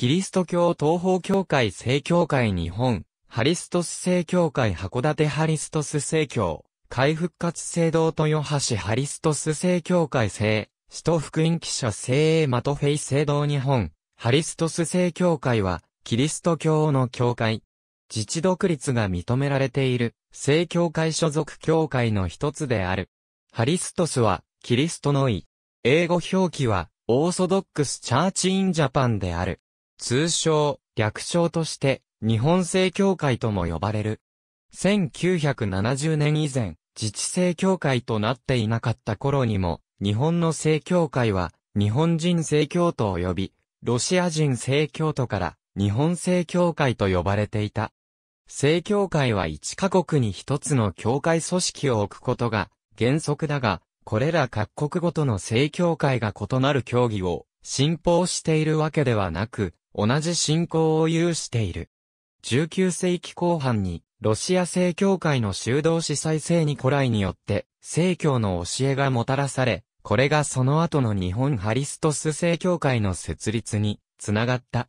キリスト教東方教会正教会日本、ハリストス正教会函館ハリストス正教、海復活聖堂豊橋ハリストス正教会聖、首都福音記者聖マトフェイ聖堂日本、ハリストス正教会は、キリスト教の教会。自治独立が認められている、正教会所属教会の一つである。ハリストスは、キリストの意。英語表記は、オーソドックスチャーチインジャパンである。通称、略称として、日本正教会とも呼ばれる。1970年以前、自治正教会となっていなかった頃にも、日本の正教会は、日本人正教徒及び、ロシア人正教徒から、日本正教会と呼ばれていた。正教会は一カ国に一つの教会組織を置くことが原則だが、これら各国ごとの正教会が異なる教義を信奉しているわけではなく、同じ信仰を有している。19世紀後半に、ロシア正教会の修道士再生ニコライによって、正教の教えがもたらされ、これがその後の日本ハリストス正教会の設立に、つながった。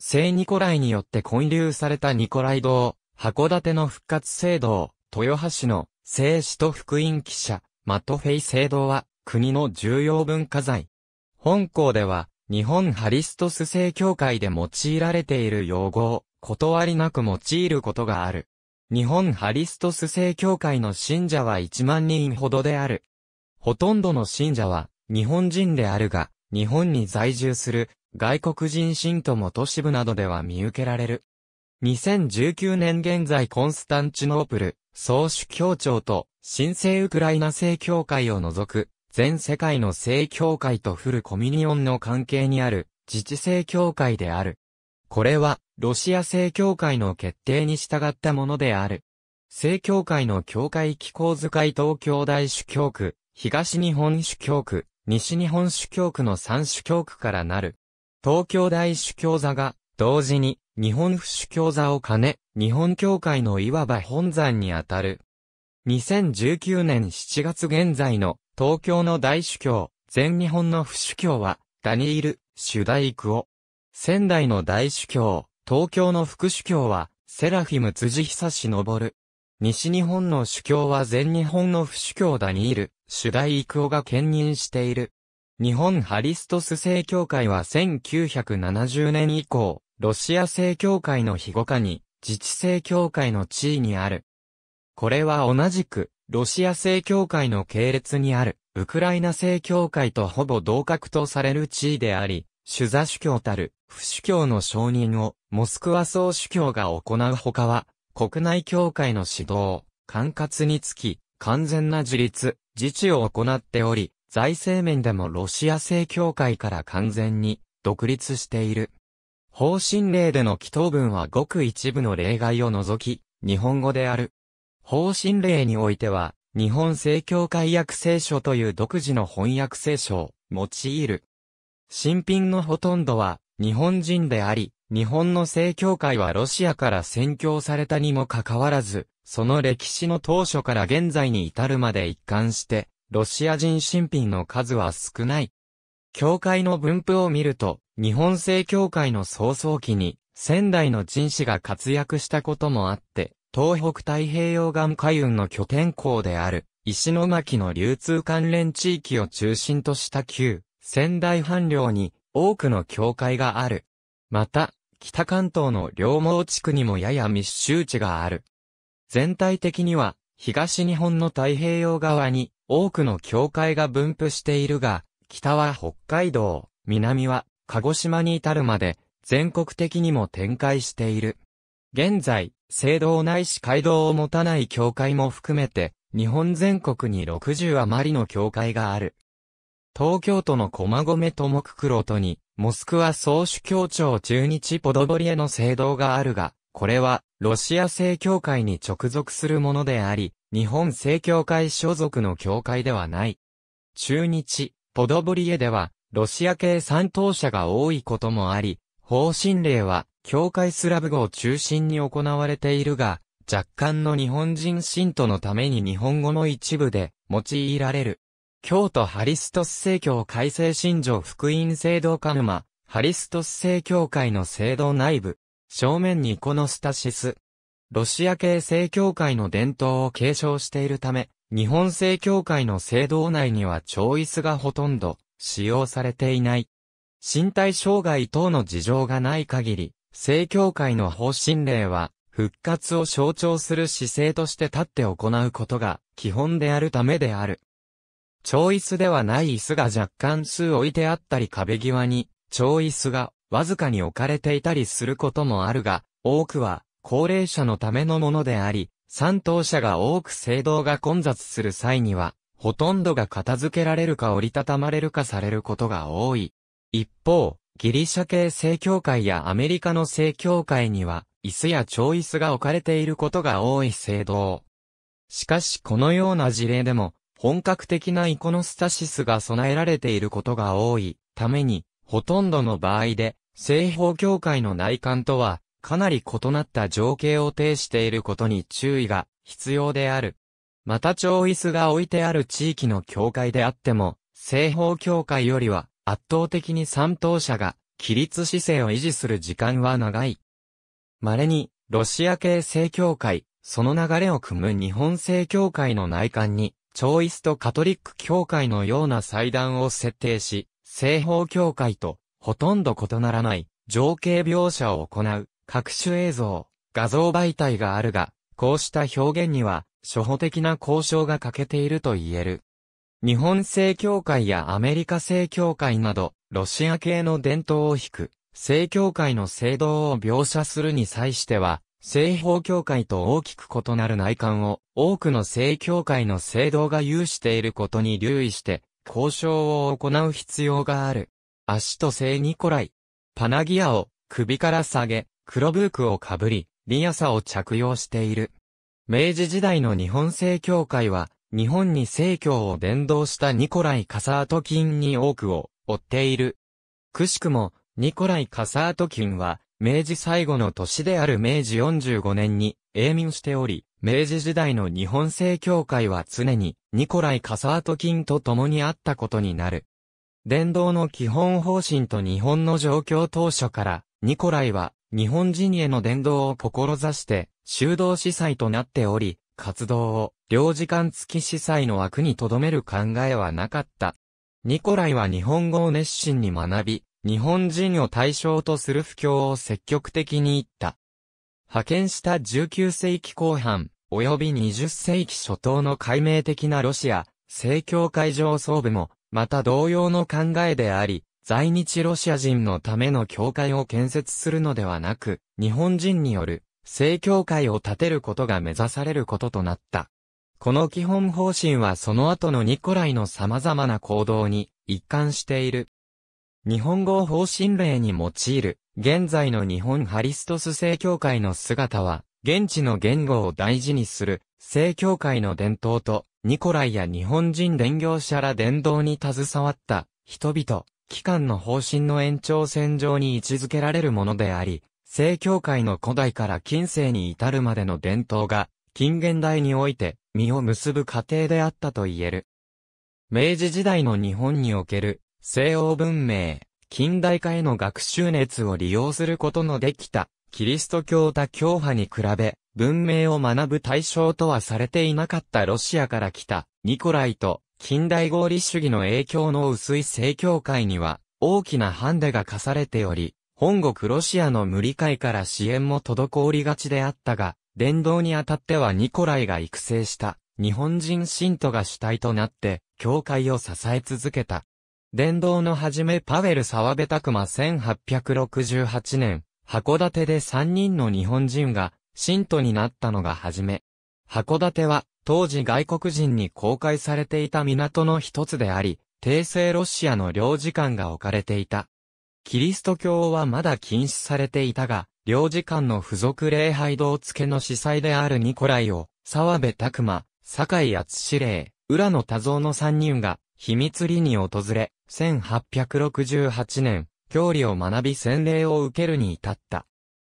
聖ニコライによって混流されたニコライ堂、函館の復活聖堂、豊橋の聖使と福音記者、マトフェイ聖堂は国の重要文化財。本校では日本ハリストス正教会で用いられている用語を、断りなく用いることがある。日本ハリストス正教会の信者は1万人ほどである。ほとんどの信者は、日本人であるが、日本に在住する、外国人信徒も都市部などでは見受けられる。2019年現在コンスタンチノープル、総主教庁と、新生ウクライナ正教会を除く、全世界の正教会とフルコミニオンの関係にある自治正教会である。これは、ロシア正教会の決定に従ったものである。正教会の教会機構図解東京大主教区、東日本主教区、西日本主教区の3主教区からなる。東京大主教座が、同時に、日本府主教座を兼ね、日本教会のいわば本山にあたる。2019年7月現在の東京の大主教、全日本の不主教は、ダニール、主大久を。仙台の大主教、東京の副主教は、セラフィム辻久し昇る。西日本の主教は全日本の不主教ダニール、主大育夫が兼任している。日本ハリストス正教会は1970年以降、ロシア正教会の庇護下に、自治正教会の地位にある。これは同じく、ロシア正教会の系列にある、ウクライナ正教会とほぼ同格とされる地位であり、主座主教たる、不主教の承認を、モスクワ総主教が行うほかは、国内教会の指導、管轄につき、完全な自立、自治を行っており、財政面でもロシア正教会から完全に、独立している。方針令での祈祷文はごく一部の例外を除き、日本語である。方針令においては、日本正教会訳聖書という独自の翻訳聖書を用いる。新品のほとんどは日本人であり、日本の正教会はロシアから宣教されたにもかかわらず、その歴史の当初から現在に至るまで一貫して、ロシア人新品の数は少ない。教会の分布を見ると、日本正教会の早々期に、仙台の人士が活躍したこともあって、東北太平洋岸海運の拠点港である、石巻の流通関連地域を中心とした旧、仙台藩領に多くの教会がある。また、北関東の両毛地区にもやや密集地がある。全体的には、東日本の太平洋側に多くの教会が分布しているが、北は北海道、南は鹿児島に至るまで全国的にも展開している。現在、聖堂ないし街道を持たない教会も含めて、日本全国に60余りの教会がある。東京都の駒込智久黒とに、モスクワ総主教庁中日ポドボリエの聖堂があるが、これは、ロシア正教会に直属するものであり、日本正教会所属の教会ではない。中日、ポドボリエでは、ロシア系参当者が多いこともあり、方針令は、教会スラブ語を中心に行われているが、若干の日本人信徒のために日本語の一部で用いられる。京都ハリストス正教改正信条福音聖堂カヌマ、ハリストス正教会の聖堂内部、正面にこのスタシス。ロシア系正教会の伝統を継承しているため、日本正教会の聖堂内にはョ椅子がほとんど使用されていない。身体障害等の事情がない限り、正教会の方針令は、復活を象徴する姿勢として立って行うことが基本であるためである。超椅子ではない椅子が若干数置いてあったり壁際に、超椅子がわずかに置かれていたりすることもあるが、多くは高齢者のためのものであり、三等者が多く聖堂が混雑する際には、ほとんどが片付けられるか折りたたまれるかされることが多い。一方、ギリシャ系正教会やアメリカの正教会には、椅子や超椅子が置かれていることが多い聖堂。しかしこのような事例でも、本格的なイコノスタシスが備えられていることが多いために、ほとんどの場合で、西方教会の内観とは、かなり異なった情景を呈していることに注意が必要である。また、超椅子が置いてある地域の教会であっても、西方教会よりは、圧倒的に3等車が、規律姿勢を維持する時間は長い。稀に、ロシア系正教会、その流れを組む日本正教会の内観に、超イストカトリック教会のような祭壇を設定し、西方教会とほとんど異ならない情景描写を行う各種映像、画像媒体があるが、こうした表現には初歩的な交渉が欠けていると言える。日本正教会やアメリカ正教会など、ロシア系の伝統を引く、正教会の制度を描写するに際しては、正法教会と大きく異なる内観を、多くの正教会の制度が有していることに留意して、交渉を行う必要がある。足と聖ニコライ。パナギアを首から下げ、黒ブークをかぶり、リアサを着用している。明治時代の日本正教会は、日本に正教を伝道したニコライ・カサートキンに多くを追っている。くしくも、ニコライ・カサートキンは、明治最後の年である明治45年に永眠しており、明治時代の日本正教会は常にニコライ・カサートキンと共にあったことになる。伝道の基本方針と日本の状況当初から、ニコライは日本人への伝道を志して、修道司祭となっており、活動を領事館付き司祭の枠に留める考えはなかった。ニコライは日本語を熱心に学び、日本人を対象とする布教を積極的に言った。派遣した19世紀後半、及び20世紀初頭の解明的なロシア、正教会上層部も、また同様の考えであり、在日ロシア人のための教会を建設するのではなく、日本人による正教会を建てることが目指されることとなった。この基本方針はその後のニコライの様々な行動に一貫している。日本語方針令に用いる、現在の日本ハリストス正教会の姿は、現地の言語を大事にする、正教会の伝統と、ニコライや日本人伝業者ら伝道に携わった、人々、機関の方針の延長線上に位置づけられるものであり、正教会の古代から近世に至るまでの伝統が、近現代において、実を結ぶ過程であったと言える。明治時代の日本における、西欧文明、近代化への学習熱を利用することのできた、キリスト教他教派に比べ、文明を学ぶ対象とはされていなかったロシアから来た、ニコライと、近代合理主義の影響の薄い正教会には、大きなハンデが課されており、本国ロシアの無理解から支援も滞りがちであったが、伝道にあたってはニコライが育成した日本人信徒が主体となって教会を支え続けた。伝道のはじめパウェルサワベタクマ1868年、函館で3人の日本人が信徒になったのがはじめ。函館は当時外国人に公開されていた港の一つであり、帝政ロシアの領事館が置かれていた。キリスト教はまだ禁止されていたが、領事館の付属礼拝堂付けの司祭であるニコライを、沢部拓馬、坂井厚司令、浦野多蔵の3人が、秘密裏に訪れ、1868年、教理を学び洗礼を受けるに至った。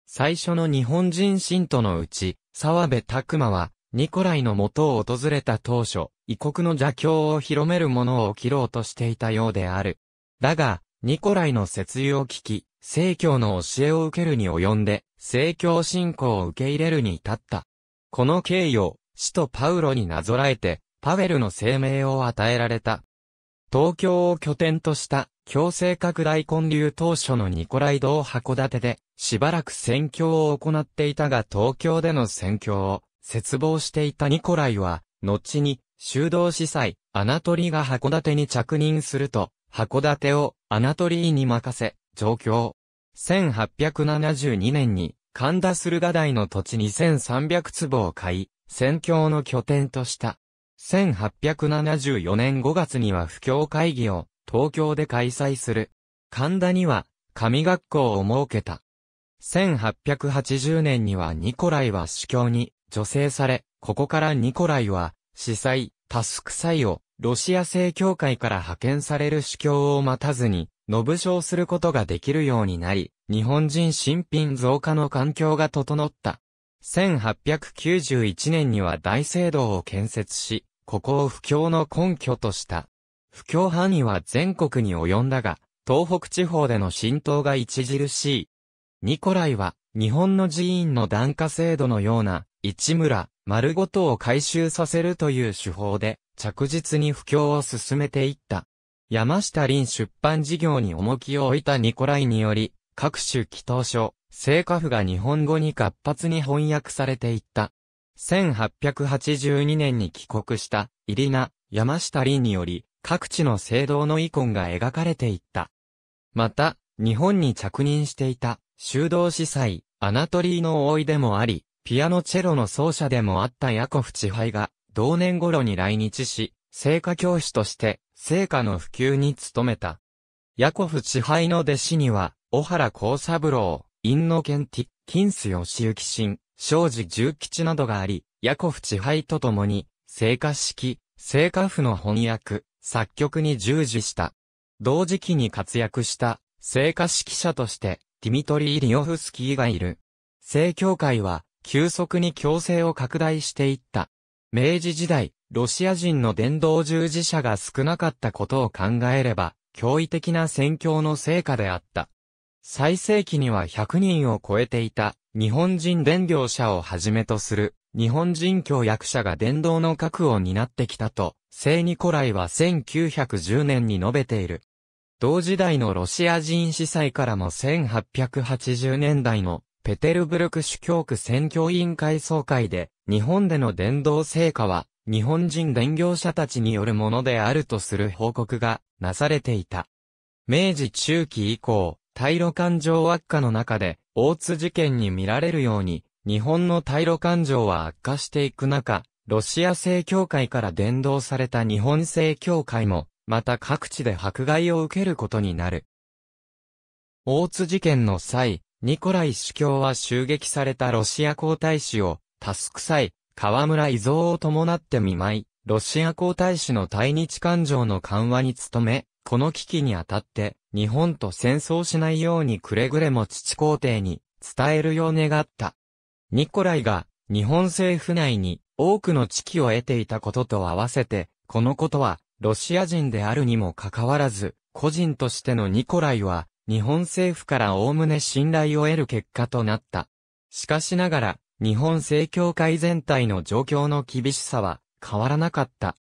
最初の日本人信徒のうち、沢部拓馬は、ニコライの元を訪れた当初、異国の邪教を広めるものを切ろうとしていたようである。だが、ニコライの説諭を聞き、正教の教えを受けるに及んで、正教信仰を受け入れるに至った。この経緯を、使徒パウロになぞらえて、パウェルの声明を与えられた。東京を拠点とした強制拡大混流当初のニコライ堂函館でしばらく宣教を行っていたが東京での宣教を絶望していたニコライは、後に修道司祭アナトリが函館に着任すると、函館をアナトリーに任せ、状況。1872年に、神田駿河台の土地2300坪を買い、宣教の拠点とした。1874年5月には布教会議を東京で開催する。神田には神学校を設けた。1880年にはニコライは主教に助成され、ここからニコライは司祭、タスク祭をロシア正教会から派遣される主教を待たずにのぶしょうすることができるようになり、日本人新品増加の環境が整った。1891年には大聖堂を建設し、ここを不況の根拠とした。不況範囲は全国に及んだが、東北地方での浸透が著しい。ニコライは、日本の寺院の檀家制度のような、一村、丸ごとを回収させるという手法で、着実に布教を進めていった。山下林出版事業に重きを置いたニコライにより、各種祈祷書、聖歌譜が日本語に活発に翻訳されていった。1882年に帰国したイリナ・山下林により、各地の聖堂の遺恨が描かれていった。また、日本に着任していた修道司祭、アナトリーの老いでもあり、ピアノチェロの奏者でもあったヤコフ・チハイが、同年頃に来日し、聖歌教師として、成果の普及に努めた。ヤコフ支配の弟子には、小原幸三郎、陰野健ティ、金須義行新、庄司重吉などがあり、ヤコフ支配とともに、聖火式、聖火譜の翻訳、作曲に従事した。同時期に活躍した、聖火指揮者として、ティミトリー・リオフスキーがいる。聖教会は、急速に強制を拡大していった。明治時代、ロシア人の伝道従事者が少なかったことを考えれば、驚異的な戦況の成果であった。最盛期には100人を超えていた、日本人伝業者をはじめとする、日本人教約者が伝道の核を担ってきたと、聖ニコライは1910年に述べている。同時代のロシア人司祭からも1880年代のペテルブルク主教区選挙委員会総会で、日本での伝道成果は日本人伝業者たちによるものであるとする報告がなされていた。明治中期以降、対路感情悪化の中で、大津事件に見られるように、日本の対路感情は悪化していく中、ロシア正教会から伝道された日本正教会も、また各地で迫害を受けることになる。大津事件の際、ニコライ主教は襲撃されたロシア皇太子を、タスクサ河村伊蔵を伴って見舞い、ロシア皇太子の対日感情の緩和に努め、この危機にあたって、日本と戦争しないようにくれぐれも父皇帝に伝えるよう願った。ニコライが日本政府内に多くの知識を得ていたことと合わせて、このことはロシア人であるにもかかわらず、個人としてのニコライは日本政府から概ね信頼を得る結果となった。しかしながら、日本正教会全体の状況の厳しさは変わらなかった。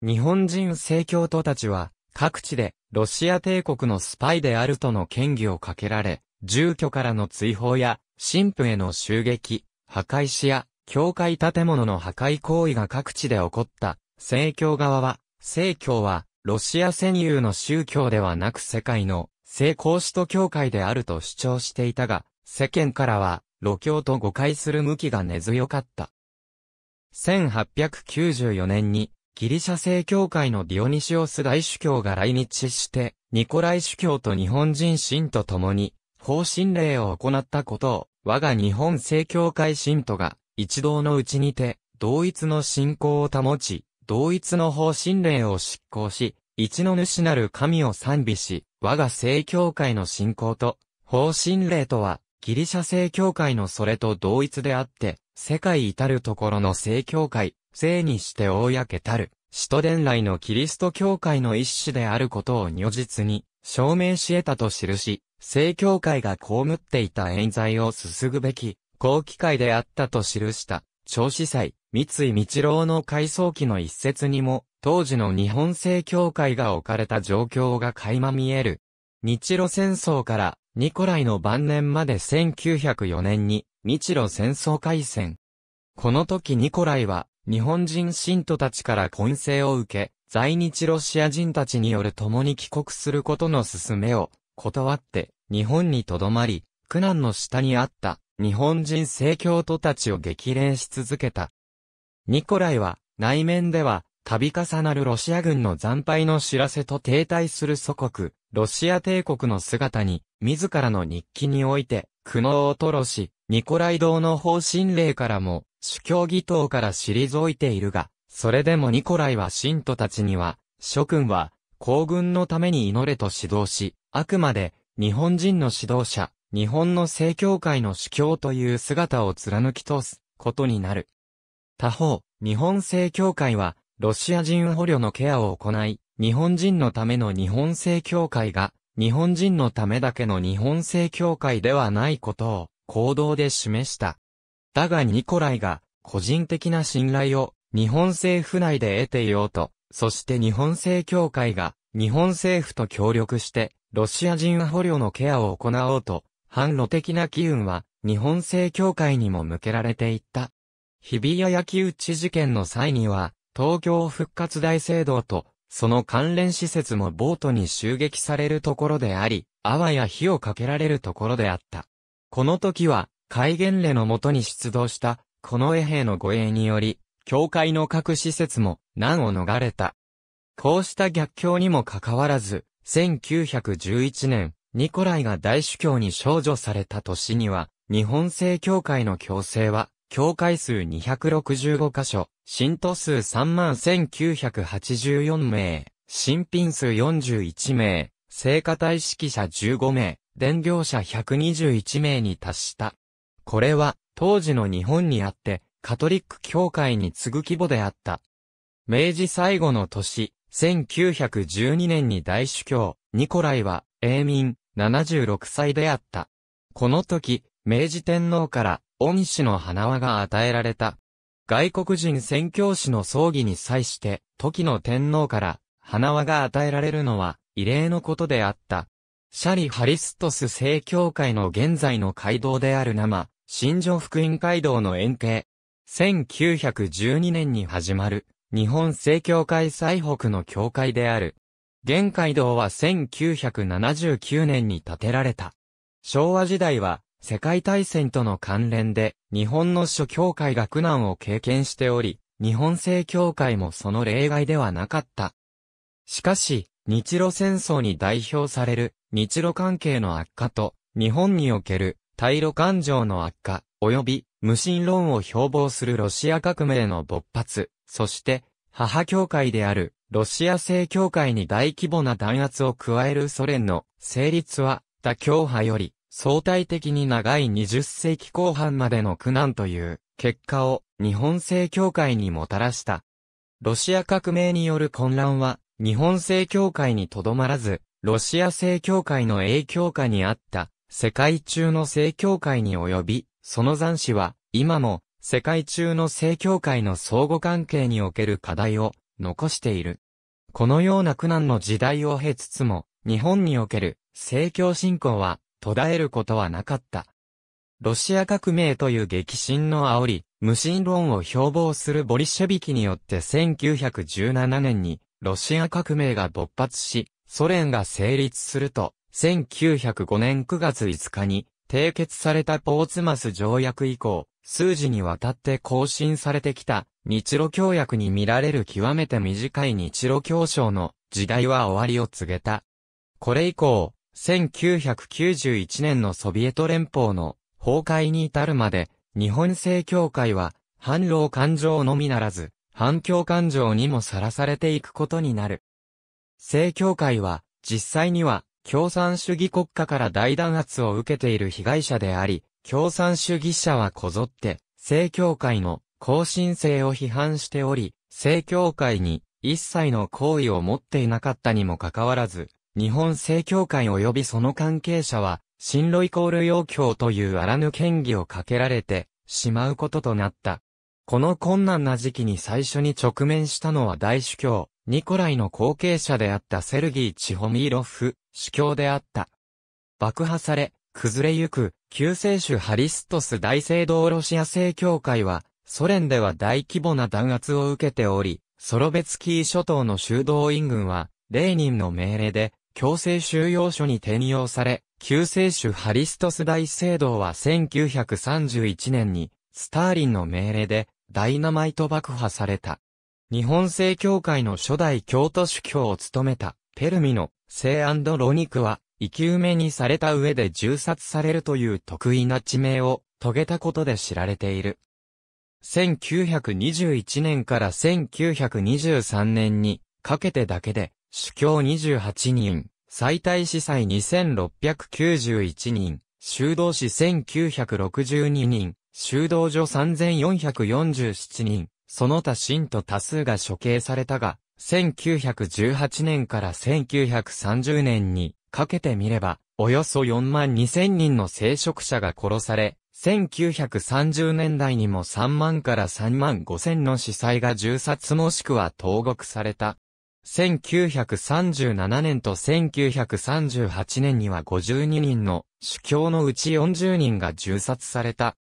日本人正教徒たちは各地でロシア帝国のスパイであるとの嫌疑をかけられ、住居からの追放や神父への襲撃、破壊しや教会建物の破壊行為が各地で起こった。正教側は、正教はロシア占有の宗教ではなく世界の成公使徒教会であると主張していたが、世間からは、路橋と誤解する向きが根強かった。1894年に、ギリシャ正教会のディオニシオス大主教が来日して、ニコライ主教と日本人信徒共に、方神令を行ったことを、我が日本正教会信徒が、一堂のうちにて、同一の信仰を保ち、同一の方神令を執行し、一の主なる神を賛美し、我が正教会の信仰と、方神令とは、ギリシャ正教会のそれと同一であって、世界至るところの正教会、聖にして公たる、使徒伝来のキリスト教会の一種であることを如実に、証明し得たと記し、正教会が被っていた冤罪をすすぐべき、好機会であったと記した、長子祭、三井道郎の回想記の一節にも、当時の日本正教会が置かれた状況が垣間見える。日露戦争からニコライの晩年まで1904年に日露戦争開戦。この時ニコライは日本人信徒たちから混成を受け、在日ロシア人たちによる共に帰国することの勧めを断って日本に留まり、苦難の下にあった日本人正教徒たちを激励し続けた。ニコライは内面では度重なるロシア軍の惨敗の知らせと停滞する祖国、ロシア帝国の姿に、自らの日記において、苦悩を吐露し、ニコライ堂の方針令からも、主教義党から退いているが、それでもニコライは信徒たちには、諸君は、皇軍のために祈れと指導し、あくまで、日本人の指導者、日本の正教会の主教という姿を貫き通すことになる。他方、日本正教会は、ロシア人捕虜のケアを行い、日本人のための日本正教会が、日本人のためだけの日本正教会ではないことを行動で示した。だがニコライが個人的な信頼を日本政府内で得ていようと、そして日本正教会が日本政府と協力してロシア人捕虜のケアを行おうと、反路的な機運は日本正教会にも向けられていった。日比谷焼き討ち事件の際には、東京復活大聖堂とその関連施設もボートに襲撃されるところであり、あわや火をかけられるところであった。この時は、戒厳令のもとに出動した、この衛兵の護衛により、教会の各施設も難を逃れた。こうした逆境にもかかわらず、1911年、ニコライが大主教に少女された年には、日本正教会の教制は、教会数265箇所、信徒数31,984名、新品数41名、聖火隊指揮者15名、伝業者121名に達した。これは、当時の日本にあって、カトリック教会に次ぐ規模であった。明治最後の年、1912年に大主教、ニコライは、永民、76歳であった。この時、明治天皇から、恩師の花輪が与えられた。外国人宣教師の葬儀に際して、時の天皇から花輪が与えられるのは異例のことであった。シャリ・ハリストス聖教会の現在の街道である生、新庄福音街道の円形。1912年に始まる、日本聖教会最北の教会である。現街道は1979年に建てられた。昭和時代は、世界大戦との関連で、日本の諸教会が苦難を経験しており、日本正教会もその例外ではなかった。しかし、日露戦争に代表される、日露関係の悪化と、日本における、対露感情の悪化、及び、無神論を標榜するロシア革命の勃発、そして、母教会である、ロシア正教会に大規模な弾圧を加えるソ連の成立は、他教派より、相対的に長い20世紀後半までの苦難という結果を日本正教会にもたらした。ロシア革命による混乱は日本正教会にとどまらず、ロシア正教会の影響下にあった世界中の正教会に及び、その残死は今も世界中の正教会の相互関係における課題を残している。このような苦難の時代を経つつも、日本における正教信仰は途絶えることはなかった。ロシア革命という激震の煽り、無神論を標榜するボリシェビキによって1917年にロシア革命が勃発し、ソ連が成立すると、1905年9月5日に締結されたポーツマス条約以降、数時にわたって更新されてきた日露協約に見られる極めて短い日露協商の時代は終わりを告げた。これ以降、1991年のソビエト連邦の崩壊に至るまで、日本正教会は、反老感情のみならず、反共感情にもさらされていくことになる。正教会は、実際には、共産主義国家から大弾圧を受けている被害者であり、共産主義者はこぞって、正教会の更新性を批判しており、正教会に一切の行為を持っていなかったにもかかわらず、日本正教会及びその関係者は、進路イコール要教というあらぬ権威をかけられてしまうこととなった。この困難な時期に最初に直面したのは大主教、ニコライの後継者であったセルギー・チホミーロフ、主教であった。爆破され、崩れゆく、救世主ハリストス大聖堂ロシア正教会は、ソ連では大規模な弾圧を受けており、ソロベツキー諸島の修道院軍は、レーニンの命令で、強制収容所に転用され、救世主ハリストス大聖堂は1931年に、スターリンの命令で、ダイナマイト爆破された。日本正教会の初代京都主教を務めた、ペルミの聖アンドロニクは、生き埋めにされた上で銃殺されるという得意な地名を遂げたことで知られている。1921年から1923年にかけてだけで主教28人、最大司祭2691人、修道士1962人、修道所3447人、その他信徒多数が処刑されたが、1918年から1930年にかけてみれば、およそ4万2000人の聖職者が殺され、1930年代にも3万から3万5000の司祭が銃殺もしくは投獄された。1937年と1938年には52人の主教のうち40人が銃殺された。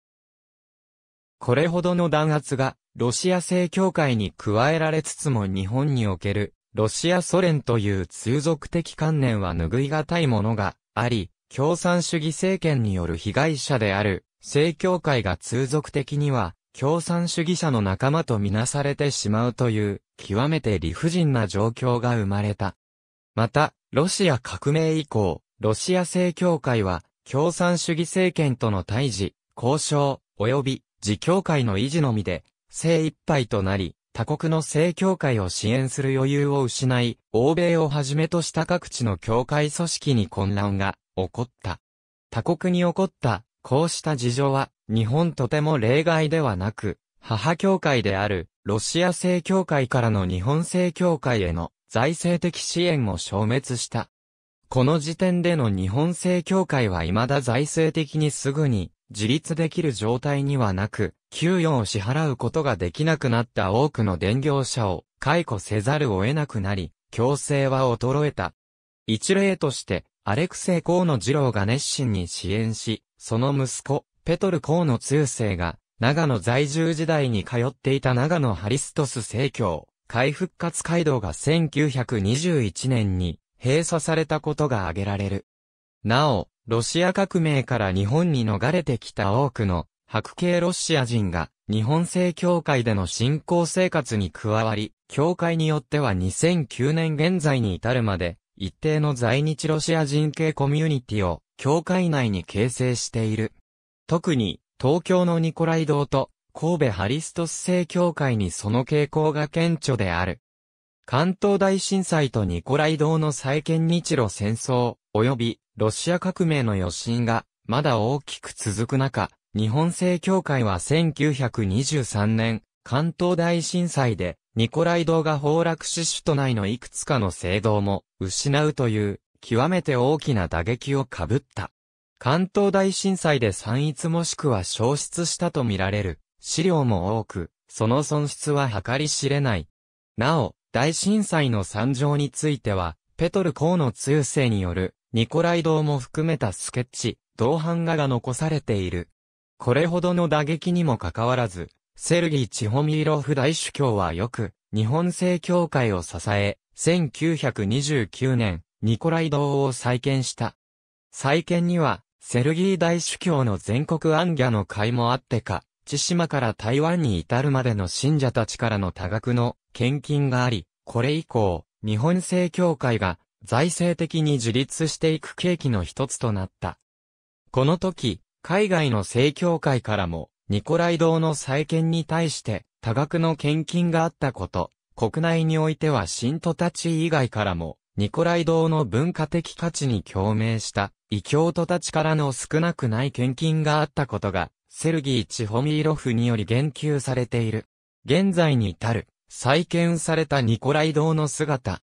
これほどの弾圧がロシア正教会に加えられつつも日本におけるロシアソ連という通俗的観念は拭いがたいものがあり、共産主義政権による被害者である正教会が通俗的には共産主義者の仲間とみなされてしまうという、極めて理不尽な状況が生まれた。また、ロシア革命以降、ロシア正教会は、共産主義政権との対峙、交渉、及び、自教会の維持のみで、精一杯となり、他国の正教会を支援する余裕を失い、欧米をはじめとした各地の教会組織に混乱が起こった。他国に起こった、こうした事情は、日本とても例外ではなく、母教会である、ロシア正教会からの日本正教会への財政的支援も消滅した。この時点での日本正教会は未だ財政的にすぐに自立できる状態にはなく、給与を支払うことができなくなった多くの伝業者を解雇せざるを得なくなり、強制は衰えた。一例として、アレクセイ・河野二郎が熱心に支援し、その息子、ペトル・コーの通世が、長野在住時代に通っていた長野ハリストス正教、海復活街道が1921年に閉鎖されたことが挙げられる。なお、ロシア革命から日本に逃れてきた多くの白系ロシア人が日本聖教会での信仰生活に加わり、教会によっては2009年現在に至るまで一定の在日ロシア人系コミュニティを教会内に形成している。特に東京のニコライ堂と神戸ハリストス正教会にその傾向が顕著である。関東大震災とニコライ堂の再建日露戦争、及びロシア革命の余震がまだ大きく続く中、日本正教会は1923年、関東大震災でニコライ堂が崩落し首都内のいくつかの聖堂も失うという極めて大きな打撃をかぶった。関東大震災で散逸もしくは消失したとみられる資料も多く、その損失は計り知れない。なお、大震災の惨状については、ペトル・コーの通世による、ニコライ堂も含めたスケッチ、同版画が残されている。これほどの打撃にもかかわらず、セルギー・チホミーロフ大主教はよく、日本正教会を支え、1929年、ニコライ堂を再建した。再建には、セルギー大主教の全国暗夜の会もあってか、千島から台湾に至るまでの信者たちからの多額の献金があり、これ以降、日本正教会が財政的に自立していく契機の一つとなった。この時、海外の正教会からも、ニコライ堂の再建に対して多額の献金があったこと、国内においては信徒たち以外からもニコライ堂の文化的価値に共鳴した、異教徒たちからの少なくない献金があったことが、セルギー・チホミーロフにより言及されている。現在に至る、再建されたニコライ堂の姿。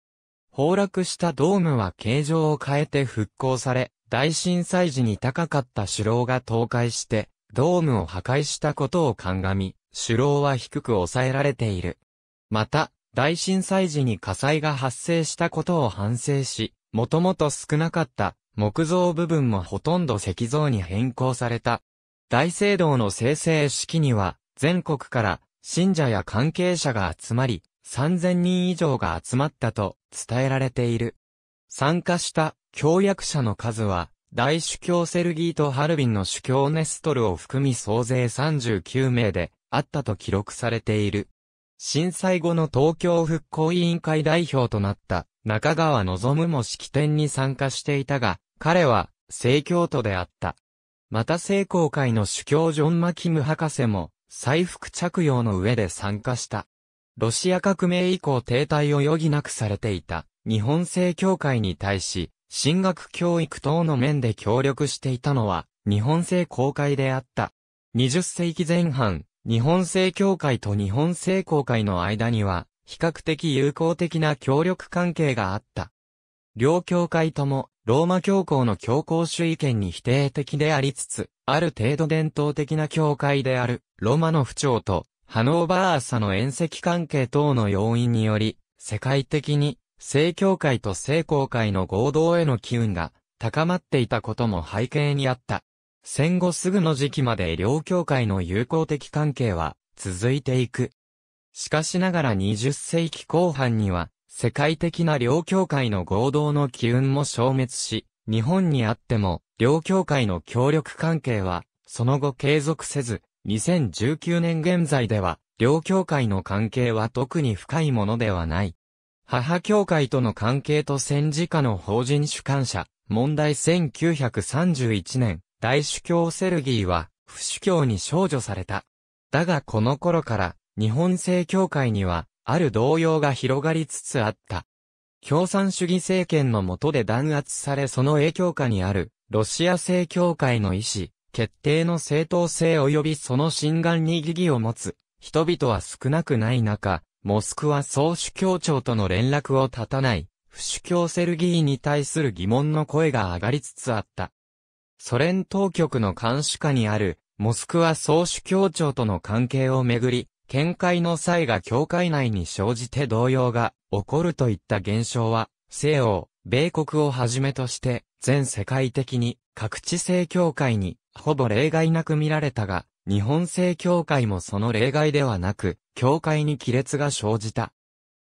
崩落したドームは形状を変えて復興され、大震災時に高かった首楼が倒壊して、ドームを破壊したことを鑑み、首楼は低く抑えられている。また、大震災時に火災が発生したことを反省し、もともと少なかった木造部分もほとんど石像に変更された。大聖堂の生成式には、全国から信者や関係者が集まり、3000人以上が集まったと伝えられている。参加した協約者の数は、大主教セルギーとハルビンの主教ネストルを含み総勢39名であったと記録されている。震災後の東京復興委員会代表となった中川望も式典に参加していたが、彼は聖教徒であった。また聖公会の主教ジョン・マキム博士も、再服着用の上で参加した。ロシア革命以降停滞を余儀なくされていた日本正教会に対し、進学教育等の面で協力していたのは日本正公会であった。20世紀前半、日本正教会と日本正公会の間には、比較的友好的な協力関係があった。両教会とも、ローマ教皇の教皇主意見に否定的でありつつ、ある程度伝統的な教会である、ローマの不調と、ハノーバーサの縁石関係等の要因により、世界的に、正教会と正公会の合同への機運が、高まっていたことも背景にあった。戦後すぐの時期まで両教会の友好的関係は続いていく。しかしながら20世紀後半には、世界的な両教会の合同の機運も消滅し、日本にあっても、両教会の協力関係は、その後継続せず、2019年現在では、両教会の関係は特に深いものではない。母教会との関係と戦時下の法人主観者、問題1931年、大主教セルギーは、不主教に少女された。だがこの頃から、日本正教会には、ある動揺が広がりつつあった。共産主義政権の下で弾圧されその影響下にある、ロシア正教会の意思、決定の正当性及びその心眼に疑義を持つ、人々は少なくない中、モスクワ総主教庁との連絡を絶たない、不主教セルギーに対する疑問の声が上がりつつあった。ソ連当局の監視下にある、モスクワ総主教庁との関係をめぐり、見解の際が教会内に生じて動揺が起こるといった現象は、西欧、米国をはじめとして、全世界的に各地正教会にほぼ例外なく見られたが、日本正教会もその例外ではなく、教会に亀裂が生じた。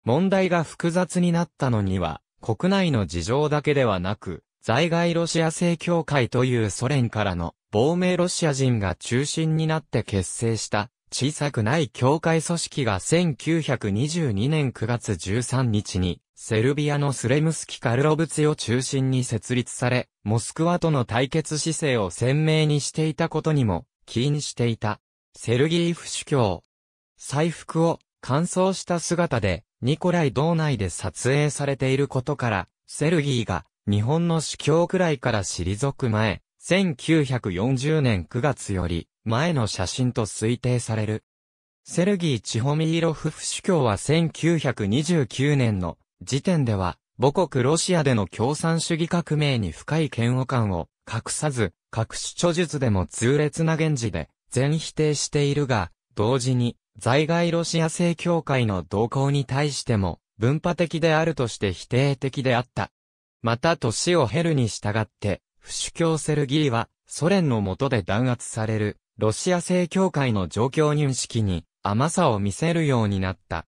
問題が複雑になったのには、国内の事情だけではなく、在外ロシア正教会というソ連からの亡命ロシア人が中心になって結成した小さくない教会組織が1922年9月13日にセルビアのスレムスキ・カルロブツを中心に設立され、モスクワとの対決姿勢を鮮明にしていたことにも起因していた。セルギーフ主教。祭服を乾燥した姿でニコライ道内で撮影されていることから、セルギーが日本の主教くらいから退く前、1940年9月より前の写真と推定される。セルギー・チホミーロフフ主教は1929年の時点では母国ロシアでの共産主義革命に深い嫌悪感を隠さず、各種著述でも痛烈な現時で全否定しているが、同時に在外ロシア正教会の動向に対しても文化的であるとして否定的であった。また年を経るに従って、不主教セルギーは、ソ連の下で弾圧される、ロシア正教会の状況認識に、甘さを見せるようになった。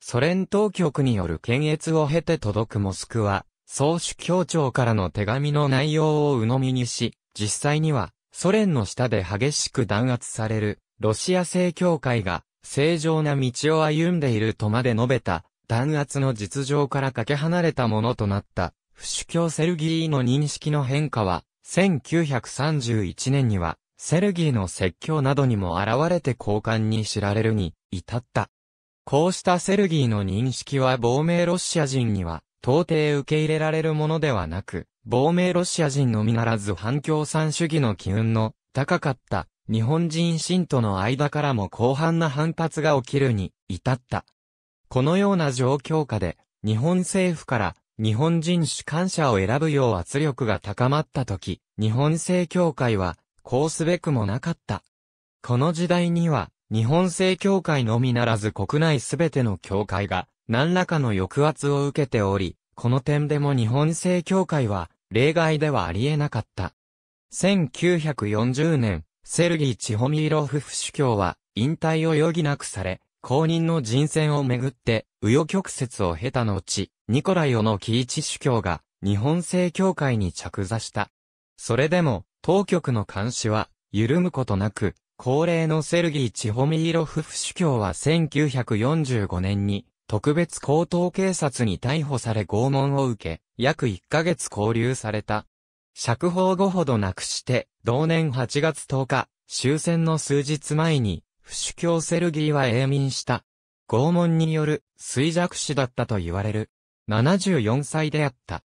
ソ連当局による検閲を経て届くモスクは、総主教庁からの手紙の内容を鵜呑みにし、実際には、ソ連の下で激しく弾圧される、ロシア正教会が、正常な道を歩んでいるとまで述べた、弾圧の実情からかけ離れたものとなった。不主教セルギーの認識の変化は、1931年には、セルギーの説教などにも現れて交換に知られるに至った。こうしたセルギーの認識は亡命ロシア人には到底受け入れられるものではなく、亡命ロシア人のみならず反共産主義の機運の高かった日本人信徒の間からも広範な反発が起きるに至った。このような状況下で日本政府から日本人主観者を選ぶよう圧力が高まった時、日本正教会は、こうすべくもなかった。この時代には、日本正教会のみならず国内すべての教会が、何らかの抑圧を受けており、この点でも日本正教会は、例外ではありえなかった。1940年、セルギー・チホミーロフフ主教は、引退を余儀なくされ、公認の人選をめぐって、右与曲折を経た後、ニコライオのキーチ主教が日本正教会に着座した。それでも、当局の監視は緩むことなく、高齢のセルギー・チホミーロフフ主教は1945年に特別高等警察に逮捕され拷問を受け、約1ヶ月拘留された。釈放後ほどなくして、同年8月10日、終戦の数日前に、不主教セルギーは永眠した。拷問による衰弱死だったと言われる。74歳であった。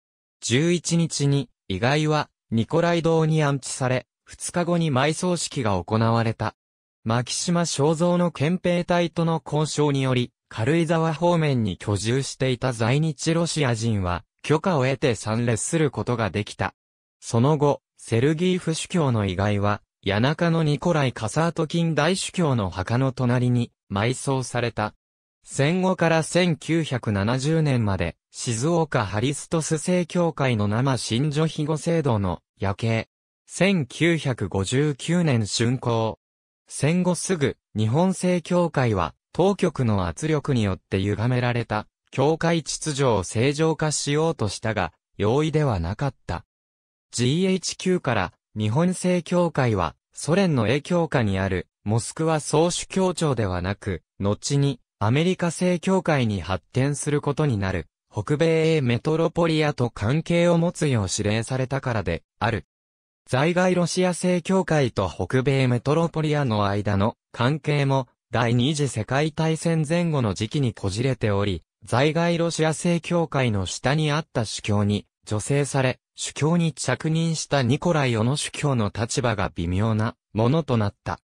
11日に、遺骸は、ニコライ堂に安置され、2日後に埋葬式が行われた。牧島正造の憲兵隊との交渉により、軽井沢方面に居住していた在日ロシア人は、許可を得て参列することができた。その後、セルギーフ主教の遺骸は、谷中のニコライ・カサート近大主教の墓の隣に埋葬された。戦後から1970年まで、静岡ハリストス正教会の生新女庇護制度の夜景。1959年竣工。戦後すぐ、日本正教会は、当局の圧力によって歪められた、教会秩序を正常化しようとしたが、容易ではなかった。GHQ から、日本正教会は、ソ連の影響下にある、モスクワ総主教庁ではなく、後に、アメリカ正教会に発展することになる、北米英メトロポリアと関係を持つよう指令されたからで、ある。在外ロシア正教会と北米メトロポリアの間の関係も第二次世界大戦前後の時期にこじれており、在外ロシア正教会の下にあった主教に助成され、主教に着任したニコライオの主教の立場が微妙なものとなった。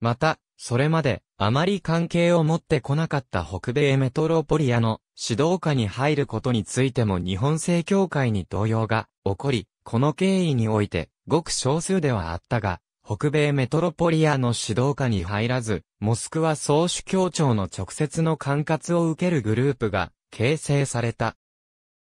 また、それまであまり関係を持ってこなかった北米メトロポリアの指導下に入ることについても日本正教会に動揺が起こり、この経緯においてごく少数ではあったが、北米メトロポリアの指導下に入らず、モスクワ総主教庁の直接の管轄を受けるグループが形成された。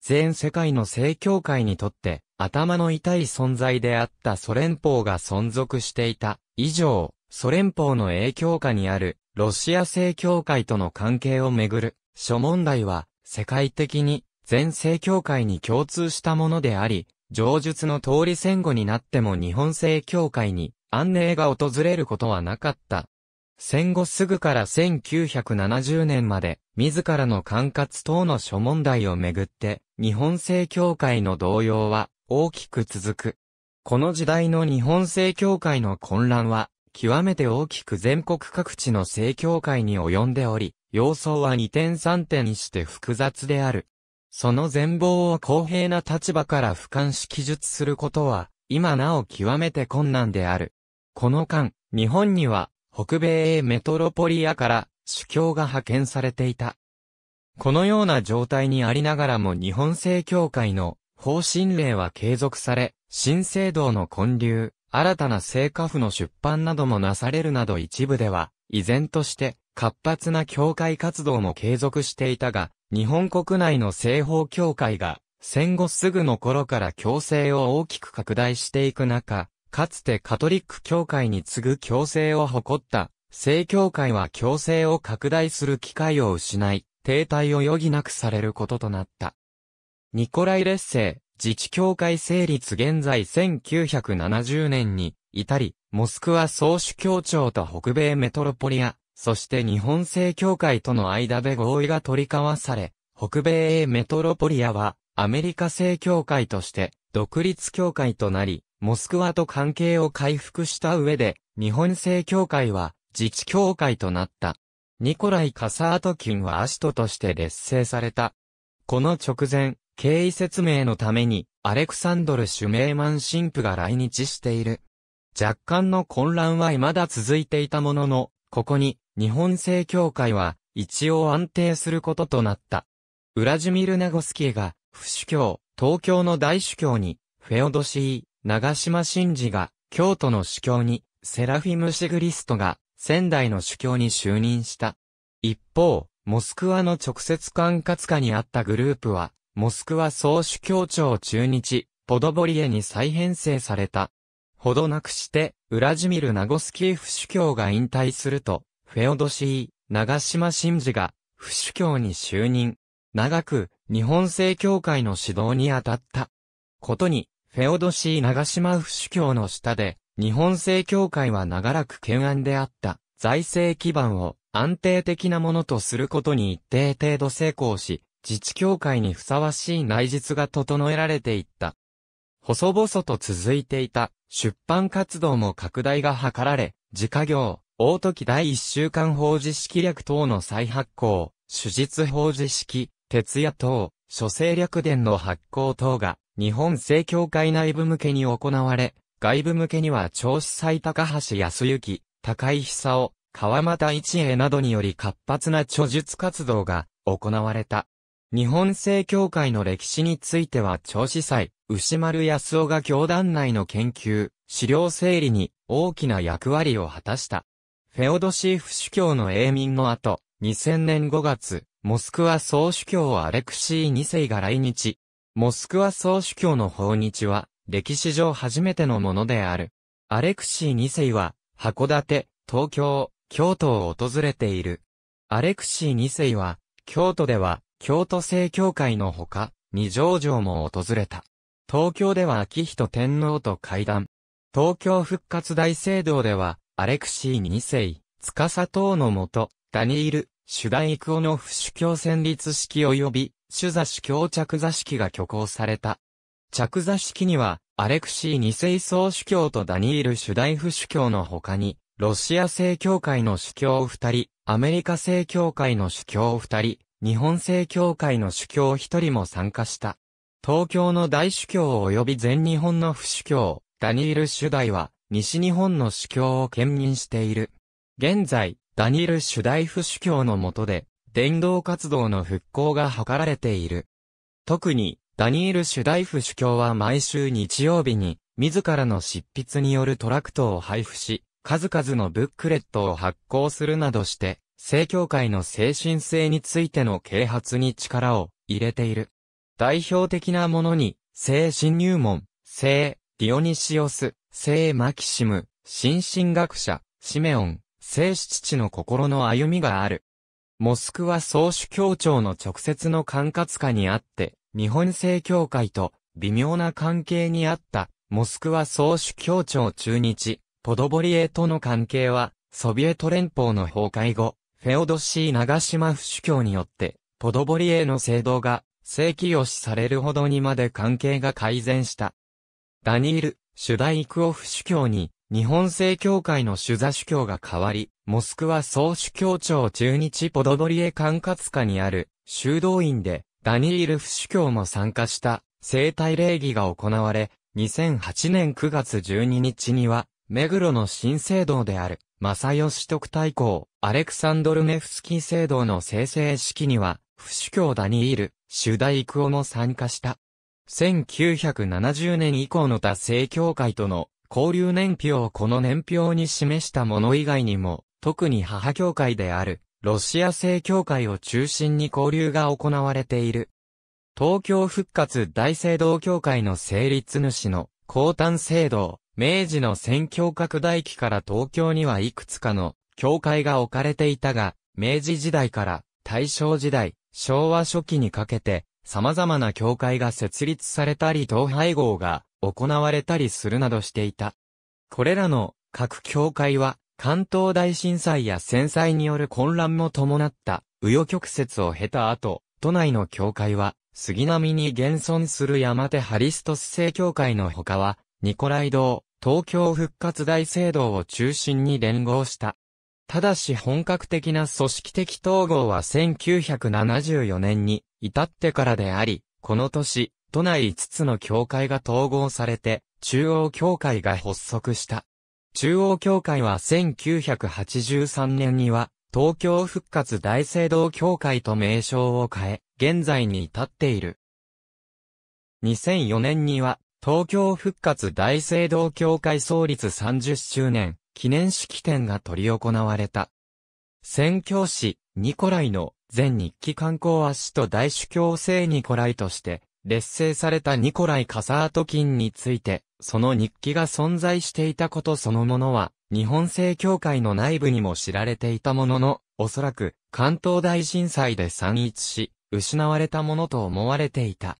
全世界の正教会にとって頭の痛い存在であったソ連邦が存続していた以上、ソ連邦の影響下にあるロシア正教会との関係をめぐる諸問題は世界的に全正教会に共通したものであり、上述の通り戦後になっても日本正教会に安寧が訪れることはなかった。戦後すぐから1970年まで、自らの管轄等の諸問題をめぐって、日本正教会の動揺は大きく続く。この時代の日本正教会の混乱は、極めて大きく全国各地の正教会に及んでおり、様相は二点三点にして複雑である。その全貌を公平な立場から俯瞰し記述することは、今なお極めて困難である。この間、日本には、北米メトロポリアから主教が派遣されていた。このような状態にありながらも日本正教会の方針令は継続され、新制度の建立、新たな成果譜の出版などもなされるなど一部では、依然として活発な教会活動も継続していたが、日本国内の西方教会が戦後すぐの頃から強制を大きく拡大していく中、かつてカトリック教会に次ぐ強制を誇った、正教会は強制を拡大する機会を失い、停滞を余儀なくされることとなった。ニコライ列聖、自治協会成立現在1970年に至り、モスクワ総主教庁と北米メトロポリア、そして日本正教会との間で合意が取り交わされ、北米メトロポリアはアメリカ正教会として独立教会となり、モスクワと関係を回復した上で、日本正教会は自治教会となった。ニコライ・カサートキンはアシトとして劣勢された。この直前、経緯説明のために、アレクサンドル・シュメーマン神父が来日している。若干の混乱は未だ続いていたものの、ここに、日本正教会は、一応安定することとなった。ウラジミル・ナゴスキーが、不主教、東京の大主教に、フェオドシー、長島真治が、京都の主教に、セラフィム・シグリストが、仙台の主教に就任した。一方、モスクワの直接管轄下にあったグループは、モスクワ総主教庁中日、ポドボリエに再編成された。ほどなくして、ウラジミル・ナゴスキーフ主教が引退すると、フェオドシー、長島真治が、不主教に就任。長く、日本正教会の指導に当たった。ことに、フェオドシー長島不主教の下で、日本正教会は長らく懸案であった、財政基盤を安定的なものとすることに一定程度成功し、自治教会にふさわしい内実が整えられていった。細々と続いていた出版活動も拡大が図られ、自家業、大時第一週間法事式略等の再発行、手術法事式、徹夜等、諸生略伝の発行等が、日本正教会内部向けに行われ、外部向けには調子祭高橋康之、高井久夫、川又一栄などにより活発な著述活動が行われた。日本正教会の歴史については長子祭、牛丸康夫が教団内の研究、資料整理に大きな役割を果たした。フェオドシーフ主教の永民の後、2000年5月、モスクワ総主教アレクシー2世が来日。モスクワ総主教の訪日は、歴史上初めてのものである。アレクシー2世は、函館、東京、京都を訪れている。アレクシー2世は、京都では、京都正教会のほか、二条城も訪れた。東京では秋人天皇と会談。東京復活大聖堂では、アレクシー二世、司等のもと、ダニール、主題育夫の不主教戦立式及び、主座主教着座式が挙行された。着座式には、アレクシー二世総主教とダニール主大不主教の他に、ロシア正教会の主教二人、アメリカ正教会の主教二人、日本正教会の主教一人も参加した。東京の大主教及び全日本の副主教、ダニール・主大は、西日本の主教を兼任している。現在、ダニール・主大副主教の下で、伝道活動の復興が図られている。特に、ダニール・主大副主教は毎週日曜日に、自らの執筆によるトラクトを配布し、数々のブックレットを発行するなどして、正教会の精神性についての啓発に力を入れている。代表的なものに、聖神入門、聖ディオニシオス、聖マキシム、新神学者、シメオン、聖父の心の歩みがある。モスクワ総主教庁の直接の管轄下にあって、日本正教会と微妙な関係にあった、モスクワ総主教庁中日、ポドボリエとの関係は、ソビエト連邦の崩壊後、フェオドシー・長島府主教によって、ポドボリエの制度が正規をしされるほどにまで関係が改善した。ダニール、主大クオフ主教に、日本正教会の主座主教が変わり、モスクワ総主教庁中日ポドボリエ管轄下にある修道院で、ダニール府主教も参加した生体礼儀が行われ、2008年9月12日には、目黒の新聖堂である正義特大公、アレクサンドル・メフスキー制度の生成式には、不主教ダニール、主題育夫も参加した。1970年以降の他政教会との交流年表をこの年表に示したもの以外にも、特に母教会である、ロシア正教会を中心に交流が行われている。東京復活大聖堂協会の成立主の、高端聖堂、明治の宣教拡大期から東京にはいくつかの教会が置かれていたが、明治時代から大正時代、昭和初期にかけて、様々な教会が設立されたり統廃合が行われたりするなどしていた。これらの各教会は関東大震災や戦災による混乱も伴った右余曲折を経た後、都内の教会は杉並に現存する山手ハリストス正教会の他はニコライ堂、東京復活大聖堂を中心に連合した。ただし本格的な組織的統合は1974年に至ってからであり、この年、都内5つの教会が統合されて、中央教会が発足した。中央教会は1983年には、東京復活大聖堂教会と名称を変え、現在に至っている。2004年には、東京復活大聖堂協会創立30周年記念式典が取り行われた。宣教師、ニコライの全日記観光足と大主教聖ニコライとして劣勢されたニコライ・カサートキンについて、その日記が存在していたことそのものは、日本聖教会の内部にも知られていたものの、おそらく関東大震災で散逸し、失われたものと思われていた。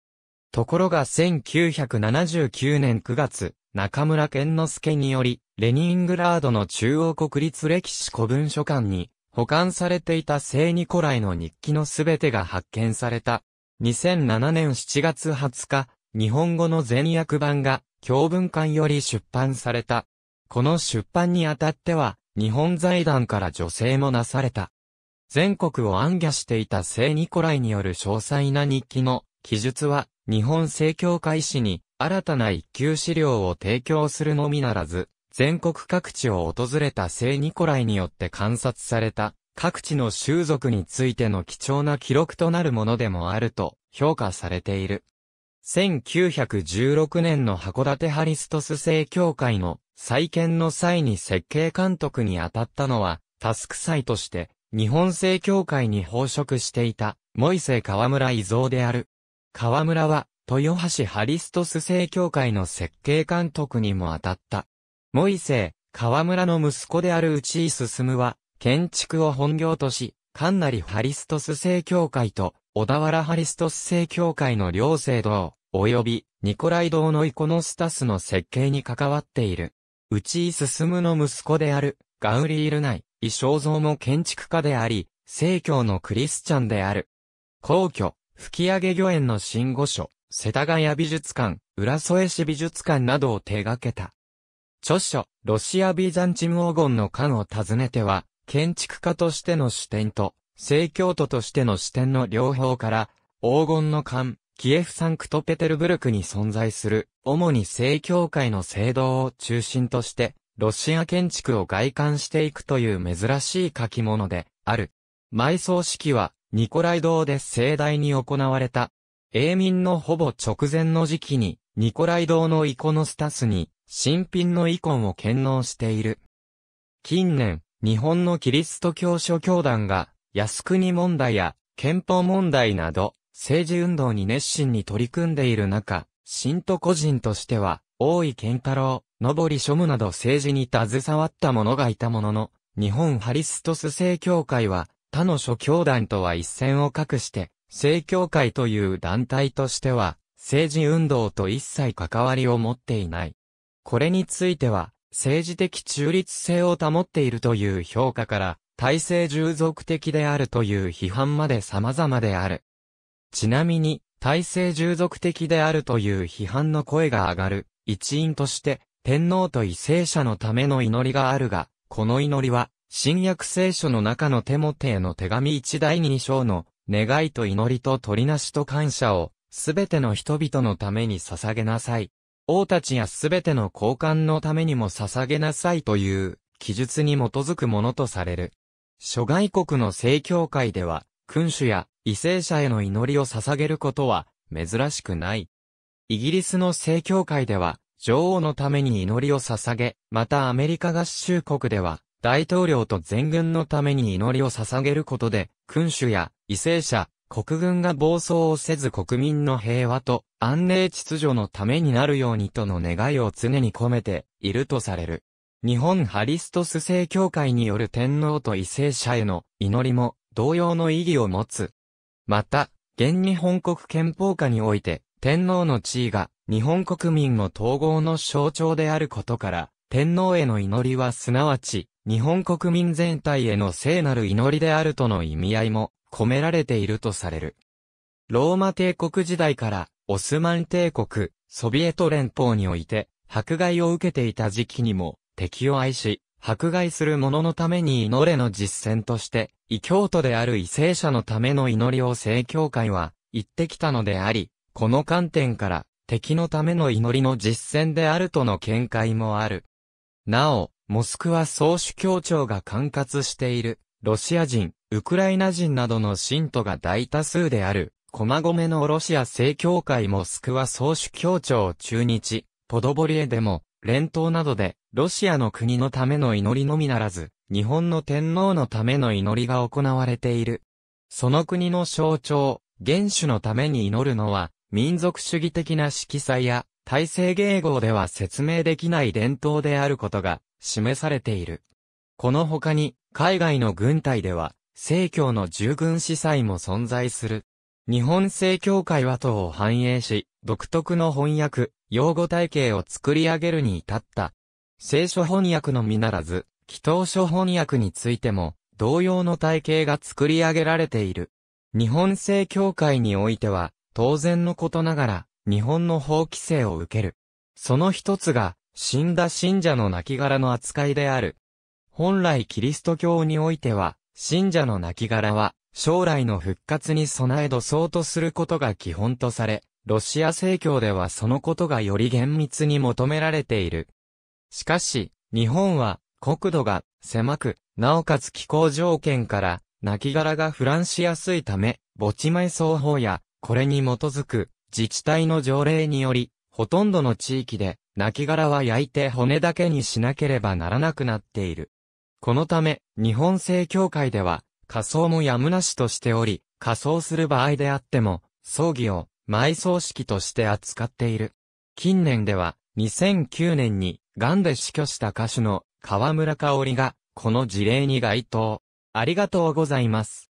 ところが1979年9月、中村健之助により、レニングラードの中央国立歴史古文書館に、保管されていた聖ニコライの日記のすべてが発見された。2007年7月20日、日本語の全訳版が、教文館より出版された。この出版にあたっては、日本財団から助成もなされた。全国を暗挙していた聖ニコライによる詳細な日記の記述は、日本正教会史に新たな一級資料を提供するのみならず、全国各地を訪れた聖ニコライによって観察された各地の習俗についての貴重な記録となるものでもあると評価されている。1916年の函館ハリストス正教会の再建の際に設計監督に当たったのは、タスク祭として日本正教会に奉職していた、モイセ河村伊蔵である。河村は、豊橋ハリストス正教会の設計監督にも当たった。モイセイ、河村の息子である内井進は、建築を本業とし、カンナリハリストス正教会と、小田原ハリストス正教会の両聖堂、及び、ニコライ堂のイコノスタスの設計に関わっている。内井進の息子である、ガウリール内、イ装像も建築家であり、正教のクリスチャンである。皇居、吹上御苑の新御所、世田谷美術館、浦添市美術館などを手掛けた。著書、ロシア・ビザンチム黄金の館を訪ねては、建築家としての視点と、正教徒としての視点の両方から、黄金の館、キエフ・サンクトペテルブルクに存在する、主に正教会の聖堂を中心として、ロシア建築を外観していくという珍しい書き物で、ある。埋葬式は、ニコライ堂で盛大に行われた。永民のほぼ直前の時期に、ニコライ堂のイコノスタスに、新品のイコンを献納している。近年、日本のキリスト教諸教団が、靖国問題や憲法問題など、政治運動に熱心に取り組んでいる中、信徒個人としては、大井健太郎、のぼり庶務など政治に携わった者がいたものの、日本ハリストス正教会は、他の諸教団とは一線を画して、正教会という団体としては、政治運動と一切関わりを持っていない。これについては、政治的中立性を保っているという評価から、体制従属的であるという批判まで様々である。ちなみに、体制従属的であるという批判の声が上がる、一因として、天皇と為政者のための祈りがあるが、この祈りは、新約聖書の中のテモテへの手紙一第二章の、願いと祈りと取りなしと感謝を、すべての人々のために捧げなさい。王たちやすべての交換のためにも捧げなさいという、記述に基づくものとされる。諸外国の正教会では、君主や異性者への祈りを捧げることは、珍しくない。イギリスの正教会では、女王のために祈りを捧げ、またアメリカ合衆国では、大統領と全軍のために祈りを捧げることで、君主や為政者、国軍が暴走をせず国民の平和と安寧秩序のためになるようにとの願いを常に込めているとされる。日本ハリストス正教会による天皇と為政者への祈りも同様の意義を持つ。また、現日本国憲法下において、天皇の地位が日本国民の統合の象徴であることから、天皇への祈りはすなわち、日本国民全体への聖なる祈りであるとの意味合いも込められているとされる。ローマ帝国時代からオスマン帝国、ソビエト連邦において迫害を受けていた時期にも敵を愛し、迫害する者のために祈れの実践として、異教徒である異性者のための祈りを正教会は言ってきたのであり、この観点から敵のための祈りの実践であるとの見解もある。なお、モスクワ総主教庁が管轄している、ロシア人、ウクライナ人などの信徒が大多数である、駒込のロシア正教会モスクワ総主教庁中日、ポドボリエでも、連投などで、ロシアの国のための祈りのみならず、日本の天皇のための祈りが行われている。その国の象徴、元首のために祈るのは、民族主義的な色彩や体制迎合では説明できない伝統であることが示されている。この他に、海外の軍隊では、正教の従軍司祭も存在する。日本正教会は党を反映し、独特の翻訳、用語体系を作り上げるに至った。聖書翻訳のみならず、祈祷書翻訳についても、同様の体系が作り上げられている。日本正教会においては、当然のことながら、日本の法規制を受ける。その一つが、死んだ信者の亡骸の扱いである。本来キリスト教においては、信者の亡骸は、将来の復活に備え土葬とすることが基本とされ、ロシア正教ではそのことがより厳密に求められている。しかし、日本は、国土が狭く、なおかつ気候条件から、亡骸が腐乱しやすいため、墓地埋葬法や、これに基づく、自治体の条例により、ほとんどの地域で、亡骸は焼いて骨だけにしなければならなくなっている。このため、日本正教会では、火葬もやむなしとしており、仮葬する場合であっても、葬儀を埋葬式として扱っている。近年では、2009年に、癌で死去した歌手の河村香織が、この事例に該当。ありがとうございます。